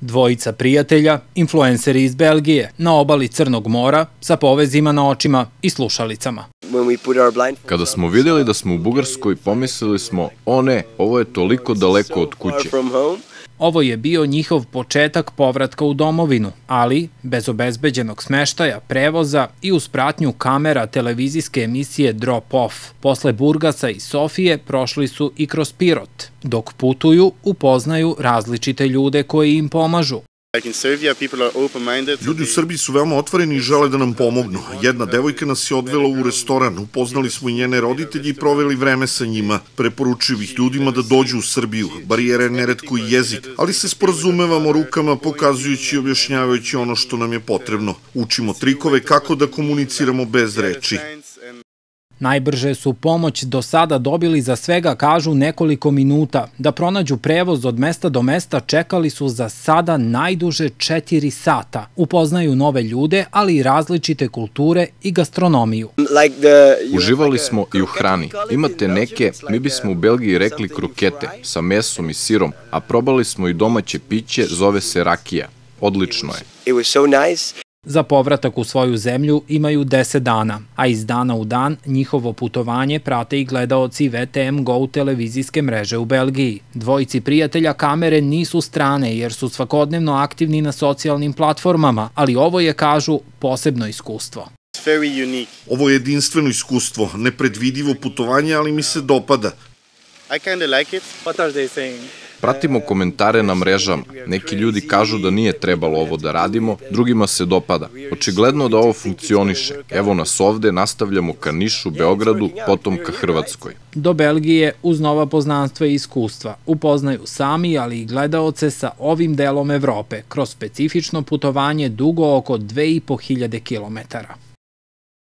Dvojica prijatelja, influenceri iz Belgije, na obali Crnog mora, sa povezima na očima i slušalicama. Kada smo videli da smo u Bugarskoj, pomislili smo, o ne, ovo je toliko daleko od kuće. Ovo je bio njihov početak povratka u domovinu, ali bez obezbeđenog smeštaja, prevoza i uz pratnju kamera televizijske emisije Drop Off. Posle Burgasa i Sofije prošli su i kroz Pirot. Dok putuju, upoznaju različite ljude koji im pomažu. Ljudi u Srbiji su veoma otvoreni i žele da nam pomognu. Jedna devojka nas je odvela u restoran, upoznali smo i njene roditelji i proveli vreme sa njima. Preporučuju ih ljudima da dođu u Srbiju, Barijera je neretko i jezik, ali se sporazumevamo rukama pokazujući i objašnjavajući ono što nam je potrebno. Učimo trikove kako da komuniciramo bez reči. Najbrže su pomoć do sada dobili za svega, kažu, nekoliko minuta. Da pronađu prevoz od mesta do mesta čekali su za sada najduže 4 sata. Upoznaju nove ljude, ali i različite kulture i gastronomiju. Uživali smo i u hrani. Imate neke, mi bismo u Belgiji rekli krukete, sa mesom i sirom, a probali smo i domaće piće, zove se rakija. Odlično je. Za povratak u svoju zemlju imaju 10 dana, a iz dana u dan njihovo putovanje prate i gledaoci VTM Go televizijske mreže u Belgiji. Dvojici prijatelja kamere nisu strane jer su svakodnevno aktivni na socijalnim platformama, ali ovo je, kažu, posebno iskustvo. Ovo je jedinstveno iskustvo, nepredvidivo putovanje, ali mi se dopada. I kind of like it. What are they saying? Pratimo komentare na mrežama. Neki ljudi kažu da nije trebalo ovo da radimo, drugima se dopada. Očigledno da ovo funkcioniše. Evo nas ovde, nastavljamo ka Nišu, Beogradu, potom ka Hrvatskoj. Do Belgije uz nova poznanstva i iskustva. Upoznaju sami, ali i gledaoce sa ovim delom Evrope, kroz specifično putovanje dugo oko 2500 kilometara.